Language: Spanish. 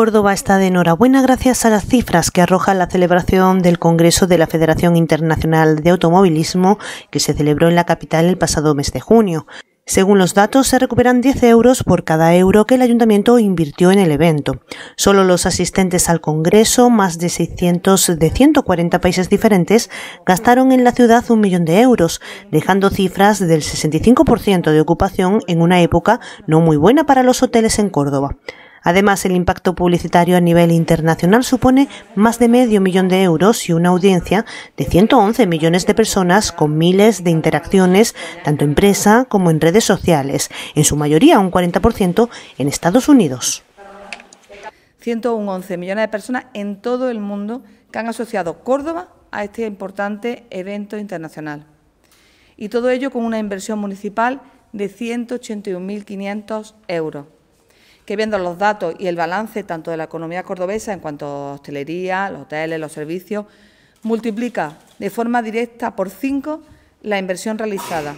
Córdoba está de enhorabuena gracias a las cifras que arroja la celebración del Congreso de la Federación Internacional de Automovilismo que se celebró en la capital el pasado mes de junio. Según los datos, se recuperan 10 euros por cada euro que el ayuntamiento invirtió en el evento. Solo los asistentes al Congreso, más de 600 de 140 países diferentes, gastaron en la ciudad un millón de euros, dejando cifras del 65% de ocupación en una época no muy buena para los hoteles en Córdoba. Además, el impacto publicitario a nivel internacional supone más de medio millón de euros y una audiencia de 111 millones de personas con miles de interacciones, tanto en presa como en redes sociales, en su mayoría un 40% en Estados Unidos. 111 millones de personas en todo el mundo que han asociado Córdoba a este importante evento internacional. Y todo ello con una inversión municipal de 181.500 euros que viendo los datos y el balance tanto de la economía cordobesa en cuanto a hostelería, los hoteles, los servicios, multiplica de forma directa por cinco la inversión realizada.